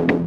you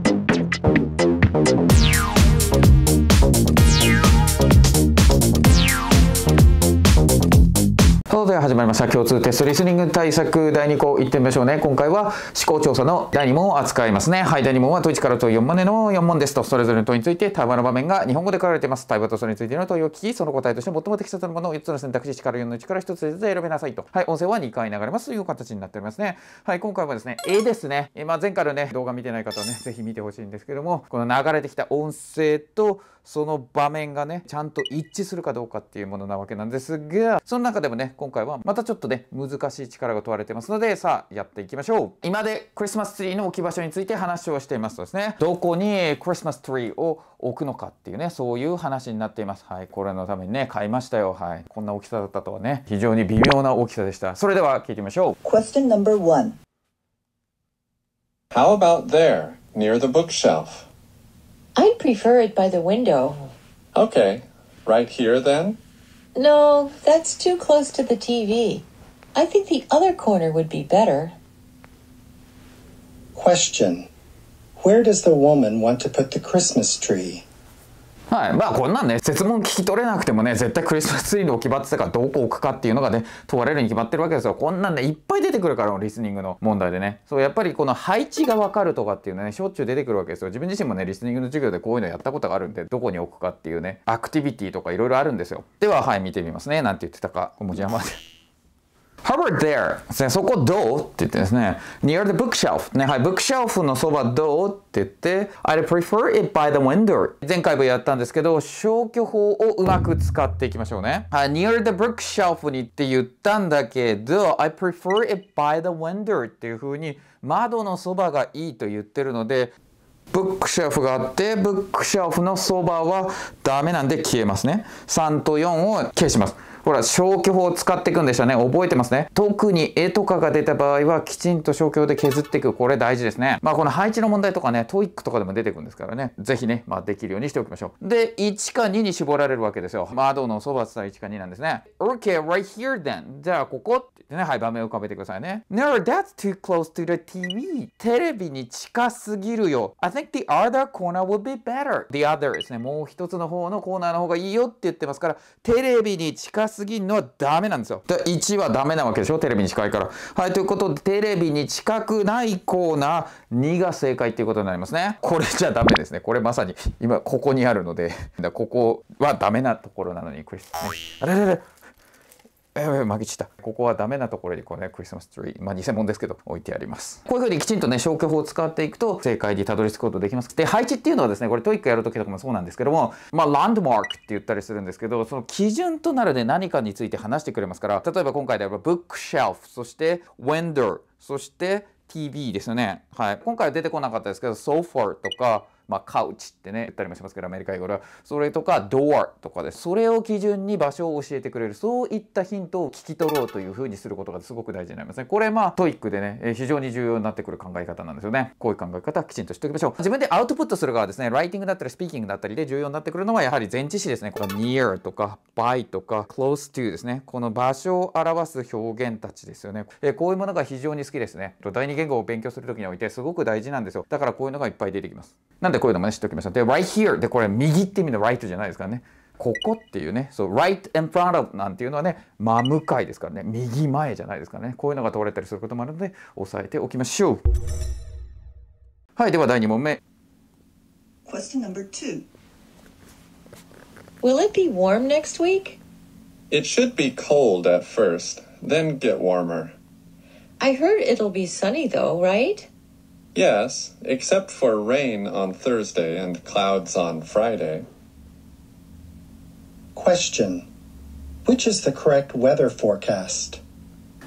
始まりました共通テストリスニング対策第2項いってみましょうね今回は思考調査の第2問を扱いますねはい第2問は問1から問4までの4問ですとそれぞれの問いについて対話の場面が日本語で書かれています対話とそれについての問いを聞きその答えとして最も適切なものを4つの選択肢1から4の1から1つずつ選べなさいとはい音声は2回流れますという形になっておりますねはい今回はですね絵ですねえ、まあ、前回のね動画見てない方はね是非見てほしいんですけどもこの流れてきた音声とその場面がねちゃんと一致するかどうかっていうものなわけなんですがその中でもね今回はまたちょっとね難しい力が問われてますのでさあやっていきましょう今でクリスマスツリーの置き場所について話をしていますとですねどこにクリスマスツリーを置くのかっていうねそういう話になっていますはいこれのためにね買いましたよはいこんな大きさだったとはね非常に微妙な大きさでしたそれでは聞いてみましょう Question number one How about there near the bookshelf? I'd prefer it by the window Okay right here then No, that's too close to the TV. I think the other corner would be better. Question Where does the woman want to put the Christmas tree? はい。まあこんなんね、説問聞き取れなくてもね、絶対クリスマスツリーの置き場ってたからどこ置くかっていうのがね、問われるに決まってるわけですよ。こんなんね、いっぱい出てくるから、リスニングの問題でね。そう、やっぱりこの配置がわかるとかっていうのね、しょっちゅう出てくるわけですよ。自分自身もね、リスニングの授業でこういうのやったことがあるんで、どこに置くかっていうね、アクティビティとかいろいろあるんですよ。では、はい、見てみますね。なんて言ってたか、お持ち山で。How about there? ですね、そこどうって言ってですね、near the bookshelf。ね、はい、bookshelf のそばどうって言って、I'd prefer it by the window。前回もやったんですけど、消去法をうまく使っていきましょうね。はい、near the bookshelf にって言ったんだけど、I prefer it by the window っていうふうに、窓のそばがいいと言ってるので、ブックシェルフがあって、ブックシェルフのそばはダメなんで消えますね。3と4を消します。ほら、消去法を使っていくんでしたね。覚えてますね。特に絵とかが出た場合は、きちんと消去で削っていく。これ大事ですね。まあ、この配置の問題とかね、トイックとかでも出てくるんですからね。ぜひね、まあ、できるようにしておきましょう。で、1か2に絞られるわけですよ。窓のそばつた1か2なんですね。Okay, right here then. じゃあ、ここ。っね、はい、場面を浮かべてくださいね。No, that's too close to the TV. テレビに近すぎるよ。I think the other corner would be better. The other ですね。もう一つの方のコーナーの方がいいよって言ってますから、テレビに近すぎるのはダメなんですよ。で、1はダメなわけでしょテレビに近いから。はい、ということで、テレビに近くないコーナー2が正解ということになりますね。これじゃダメですね。これまさに今ここにあるので、ここはダメなところなのに、これ、ス。あれれれれえば負けちった。ここはダメなところにこうね、クリスマスツリー、まあ偽物ですけど、置いてあります。こういうふうにきちんとね、消去法を使っていくと、正解にたどり着くことできます。で、配置っていうのはですね、これトイックやるときとかもそうなんですけども、まあ、ランドマークって言ったりするんですけど、その基準となるね、何かについて話してくれますから、例えば今回であれば、ブックシェルフ、そして、ウェンドル、そして、TV ですよね。はい。今回は出てこなかったですけど、ソファーとか、まあ、カウチってね、言ったりもしますけど、アメリカ英語では、それとか、ドアとかで、それを基準に場所を教えてくれる、そういったヒントを聞き取ろうというふうにすることがすごく大事になりますね。これ、まあ、トイックでね、非常に重要になってくる考え方なんですよね。こういう考え方、はきちんとしておきましょう。自分でアウトプットする側ですね、ライティングだったり、スピーキングだったりで重要になってくるのは、やはり前置詞ですね。この near とか、by とか、close to ですね。この場所を表す表現たちですよね。えこういうものが非常に好きですね。第二言語を勉強するときにおいて、すごく大事なんですよ。だからこういうのがいっぱい出てきます。なんででこういうのもね、知っておきましょう。で、right here でこれ右って意味の right じゃないですからね。ここっていうね、そう、right in front of なんていうのはね、真向かいですからね、右前じゃないですかね。こういうのが通れたりすることもあるので、押さえておきましょう。はい、では第2問目。Question number two. Will it be warm next week? It should be cold at first, then get warmer. I heard it'll be sunny though, right? Yes, except for rain on Thursday and clouds on Friday. Question Which is the correct weather forecast?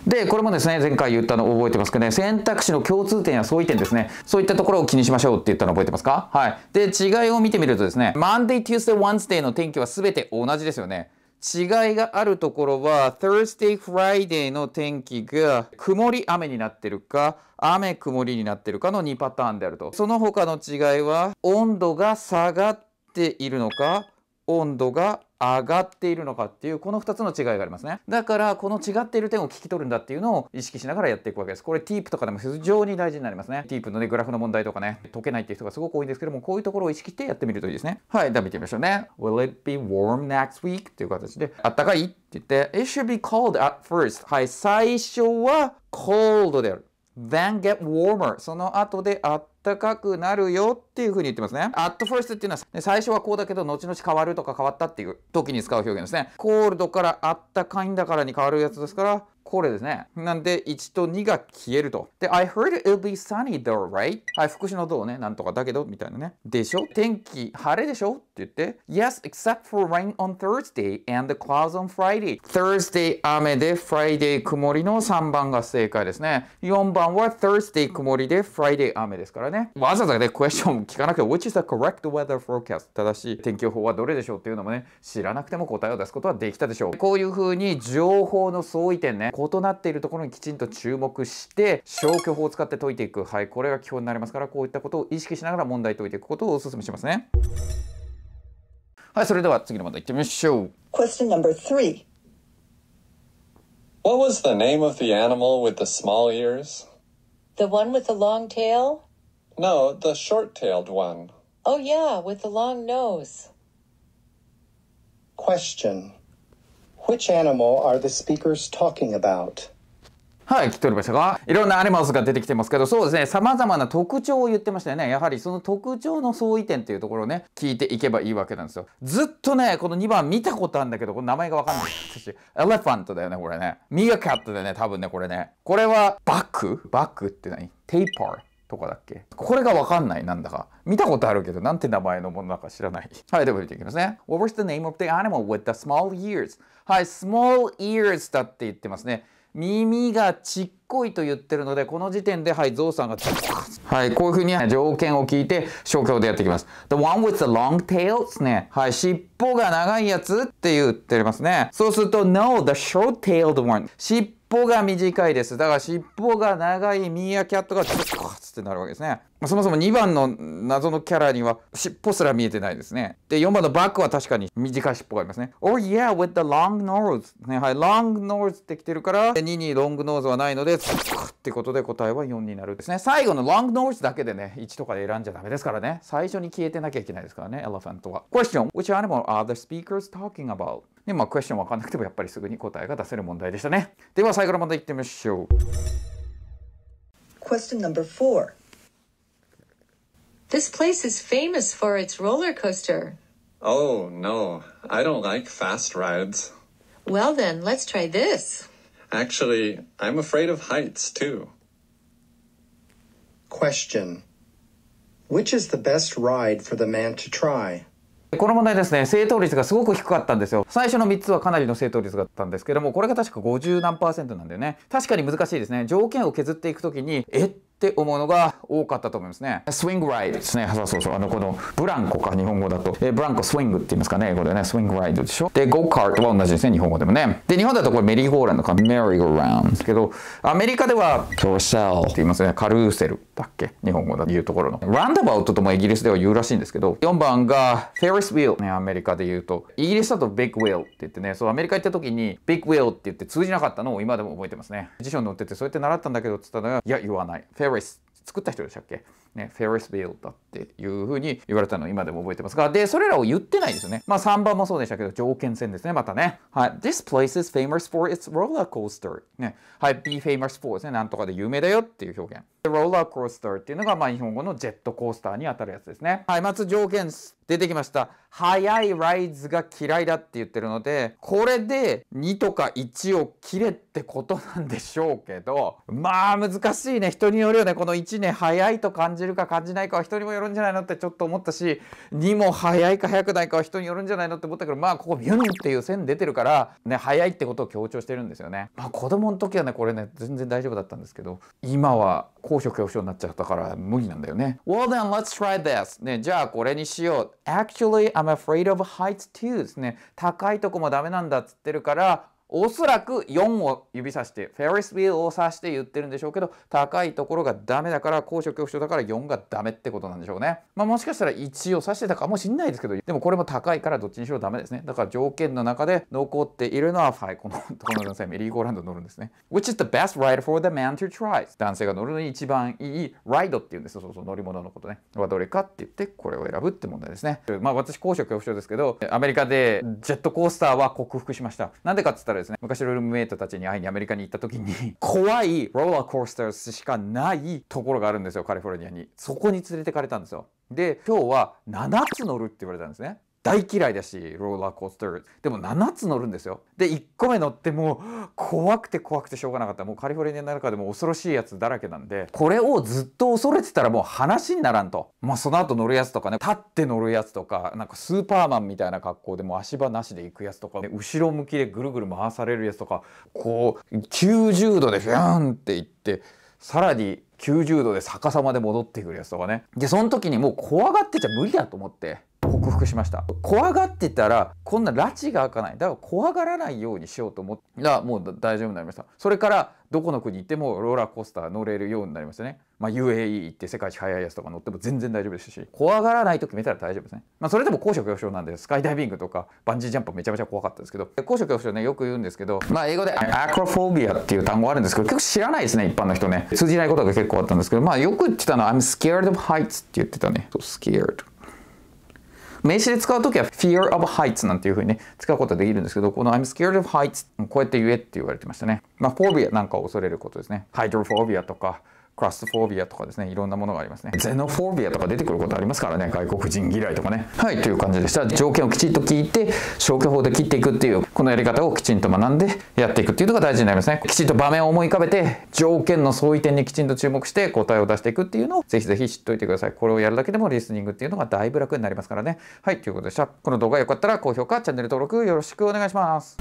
で、これもですね、前回言ったの覚えてますかね。選択肢の共通点や相違点ですね。そういったところを気にしましょうって言ったの覚えてますかはい。で、違いを見てみるとですね、Monday, Tuesday, Wednesday の天気は全て同じですよね。違いがあるところは Thursday, Friday の天気が曇り雨になってるか雨曇りになってるかの2パターンであるとその他の違いは温度が下がっているのか温度が上がっているのかっていうこの2つの違いがありますねだからこの違っている点を聞き取るんだっていうのを意識しながらやっていくわけですこれティープとかでも非常に大事になりますねティープのねグラフの問題とかね解けないっていう人がすごく多いんですけどもこういうところを意識してやってみるといいですねはいでは見てみましょうね Will it be warm next week? という形であったかいって言って It should be cold at first はい最初は cold である then get warmer その後であっっかくなるよっていうふうに言ってますね。at first っていうのは最初はこうだけど後々変わるとか変わったっていう時に使う表現ですね。コールドからあったかいんだからに変わるやつですからこれですね。なんで、1と2が消えると。で、I heard it'll be sunny though, right? はい、福祉の t h ね、なんとかだけど、みたいなね。でしょ天気、晴れでしょって言って、Yes, except for rain on Thursday and the clouds on Friday. Thursday 雨で、Friday 曇りの3番が正解ですね。4番は Thursday 曇りで、Friday 雨ですからね。わざわざね、クエスチョン聞かなくて、Which is the correct weather forecast? 正しい天気予報はどれでしょうっていうのもね、知らなくても答えを出すことはできたでしょう。こういうふうに情報の相違点ね、異なっているところにきちんと注目して消去法を使って解いていくはいこれが基本になりますからこういったことを意識しながら問題解いていくことをお勧めしますねはいそれでは次の問題いってみましょう Question number three What was the name of the animal with the small ears? The one with the long tail? No, the short-tailed one. Oh yeah, with the long nose. Question Which animal are the speakers talking about? はい、聞き取りましたかいろんなアニマルが出てきてますけど、そうですね、様々な特徴を言ってましたよね。やはりその特徴の相違点っていうところをね、聞いていけばいいわけなんですよ。ずっとね、この2番見たことあるんだけど、この名前がわかんない。私、エレファントだよね、これね。ミーアキャットだよね、多分ね、これね。これは、バックバックって何テイパー。とかだっけこれがわかんない、なんだか。見たことあるけど、なんて名前のものか知らない。はい、では見ていきますね。What was the name of the animal with the small ears? はい、small ears だって言ってますね。耳がちっこいと言ってるので、この時点で、はい、ゾウさんが、はい、こういうふうに条件を聞いて、消去でやってきます。The one with the long tail ですね。はい、尻尾が長いやつって言ってますね。そうすると、No, the short tailed one. 尻尾が短いです。だから尻尾が長いミーアキャットが、ってなるわけですね。まあ、そもそも2番の謎のキャラには尻尾すら見えてないですね。で、4番のバックは確かに短い尻尾がありますね。Oh yeah, with the long nose. ね、はい、long nose ってきてるから、2にロングノーズはないので、ってことで答えは4になるですね。最後の n ングノー e だけでね、1とかで選んじゃダメですからね。最初に消えてなきゃいけないですからね、エレファントは。Question, which animal are the speakers talking about? ね、まあ、クエスチョンわかんなくてもやっぱりすぐに答えが出せる問題でしたね。では最後の問題いってみましょう。Question number four. This place is famous for its roller coaster. Oh, no. I don't like fast rides. Well, then, let's try this. Actually, I'm afraid of heights, too. Question Which is the best ride for the man to try? この問題ですね、正答率がすごく低かったんですよ。最初の3つはかなりの正答率だったんですけども、これが確か50何パーセントなんだよね、確かに難しいですね。条件を削っていくときに、えって思うのが多かったと思いますね。スイングライドですね。そうそうそう。あの、このブランコか、日本語だと。えブランコスイングって言いますかね。英語でね。スイングライドでしょ。で、ゴーカートは同じですね。日本語でもね。で、日本だとこれメリーゴーランドかメリーゴーランドですけど、アメリカではロシャルって言いますね。カルーセル。だっけ日本語だというところの。ランダバウトともイギリスでは言うらしいんですけど、4番がフェ r r ス s w h e ね、アメリカで言うと。イギリスだとビッグ・ウィルって言ってね、そうアメリカ行った時にビッグ・ウィルって言って通じなかったのを今でも覚えてますね。辞書に載ってて、そうやって習ったんだけどって言ったのが、いや、言わない。フェ r r ス、作った人でしたっけね、フェ r r ス s w h e だっっていうふうに言われたの今でも覚えてますが、で、それらを言ってないですよね。まあ3番もそうでしたけど、条件戦ですね、またね。はい。This place is famous for its roller coaster. ね。はい。be famous for ですね。なんとかで有名だよっていう表現。ローラーコースターっていうのが、まあ、日本語のジェットコースターにあたるやつですね。はい、まず条件出てきました。早いライズが嫌いだって言ってるので、これで2とか1を切れってことなんでしょうけど、まあ難しいね。人によるよね。この1ね、早いと感じるか感じないかは人にもよるんじゃないのってちょっと思ったし2も早いか早くないかは人によるんじゃないのって思ったけどまあここビュンっていう線出てるからね早いってことを強調してるんですよね。まあ、子供の時はねこれね全然大丈夫だったんですけど今は高所恐怖症になっちゃったから無理なんだよね。Well then let's try this ねじゃあこれにしよう。Actually I'm afraid of heights too ですね高いとこもダメなんだっつってるからおそらく4を指さして、フェリスビールを指して言ってるんでしょうけど、高いところがダメだから、高所恐怖症だから4がダメってことなんでしょうね。まあもしかしたら1を指してたかもしんないですけど、でもこれも高いからどっちにしろダメですね。だから条件の中で残っているのは、はい、この、この男性、メリーゴーランド乗るんですね。Which is the best ride for the man to try? 男性が乗るのに一番いいライドっていうんです。そうそう、乗り物のことね。はどれかって言って、これを選ぶって問題ですね。まあ私、高所恐怖症ですけど、アメリカでジェットコースターは克服しました。なんでかって言ったらですね、昔ルームメイトたちに会いにアメリカに行った時に、怖いローラーコースターしかないところがあるんですよ、カリフォルニアに。そこに連れてかれたんですよ。で、今日は7つ乗るって言われたんですね。大嫌いだしローラーコースターでも7つ乗るんですよで1個目乗ってもう怖くて怖くてしょうがなかったもうカリフォルニアの中でも恐ろしいやつだらけなんでこれをずっと恐れてたらもう話にならんとまあその後乗るやつとかね立って乗るやつとかなんかスーパーマンみたいな格好でも足場なしで行くやつとか、ね、後ろ向きでぐるぐる回されるやつとかこう90度でフィャンって行ってさらに90度で逆さまで戻ってくるやつとかねでその時にもう怖がってちゃ無理だと思って克服しました怖がってたらこんな拉致が開かないだから怖がらないようにしようと思ったらもう大丈夫になりましたそれからどこの国行ってもローラーコースター乗れるようになりましたね、まあ、UAE 行って世界一速いやつとか乗っても全然大丈夫ですし怖がらないと決めたら大丈夫ですね、まあ、それでも高所恐怖症なんでスカイダイビングとかバンジージャンプめちゃめちゃ怖かったですけど高所恐怖症ねよく言うんですけどまあ英語でアクロフォービアっていう単語あるんですけど結構知らないですね一般の人ね通じないことが結構あったんですけどまあよく言ってたのは I'm scared of heights って言ってたね so scared 名詞で使うときは fear of heights なんていうふうにね、使うことができるんですけど、この I'm scared of heights こうやって言えって言われてましたね。まあ、フォービアなんかを恐れることですね。d r o p フォービアとか、クラスフォービアとかですね、いろんなものがありますね。ゼノフォービアとか出てくることありますからね、外国人嫌いとかね。はい、という感じでした。条件をきちんと聞いて、消去法で切っていくっていう、このやり方をきちんと学んでやっていくっていうのが大事になりますね。きちんと場面を思い浮かべて、条件の相違点にきちんと注目して答えを出していくっていうのを、ぜひぜひ知っといてください。これをやるだけでもリスニングっていうのがだいぶ楽になりますからね。はい、ということでした。この動画良かったら高評価、チャンネル登録よろしくお願いします。